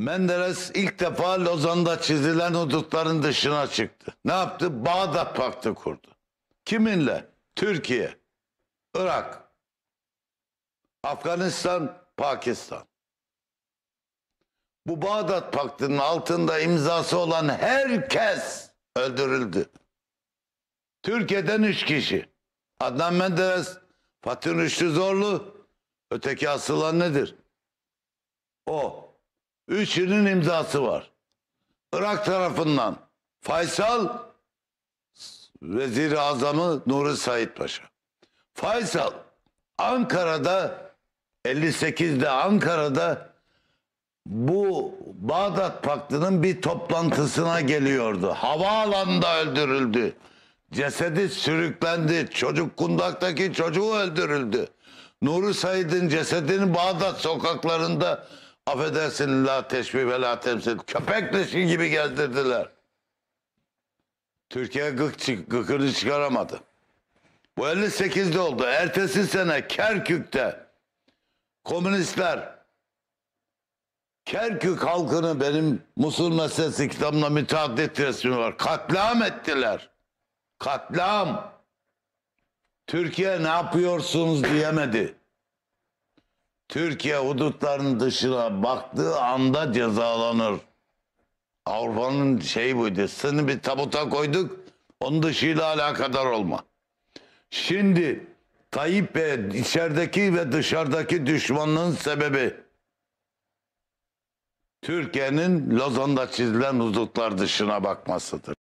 Menderes ilk defa Lozan'da çizilen hudutların dışına çıktı. Ne yaptı? Bağdat Paktı kurdu. Kiminle? Türkiye, Irak, Afganistan, Pakistan. Bu Bağdat Paktı'nın altında imzası olan herkes öldürüldü. Türkiye'den üç kişi. Adnan Menderes, Fatih Rüştü Zorlu, öteki asılan nedir? O. Üçünün imzası var. Irak tarafından Faysal Vezir-i Azamı Nuri Said Paşa. Faysal Ankara'da 58'de Ankara'da bu Bağdat Paktı'nın bir toplantısına geliyordu. Havaalanında öldürüldü. Cesedi sürüklendi. Çocuk kundaktaki çocuğu öldürüldü. Nuri Said'in cesedini Bağdat sokaklarında Affedersin la teşbih ve la temsil. Köpek dişi gibi gezdirdiler. Türkiye gık, gıkını çıkaramadı. Bu 58'de oldu. Ertesi sene Kerkük'te komünistler Kerkük halkını benim Musul meselesi kitabımda müteaddit resmi var. Katliam ettiler. Katliam. Türkiye ne yapıyorsunuz diyemedi. Türkiye hudutlarının dışına baktığı anda cezalanır. Avrupa'nın şey buydu. Sını bir tabuta koyduk. Onun dışıyla alakadar olma. Şimdi Tayyip ve içerideki ve dışarıdaki düşmanlığın sebebi Türkiye'nin Lozan'da çizilen hudutlar dışına bakmasıdır.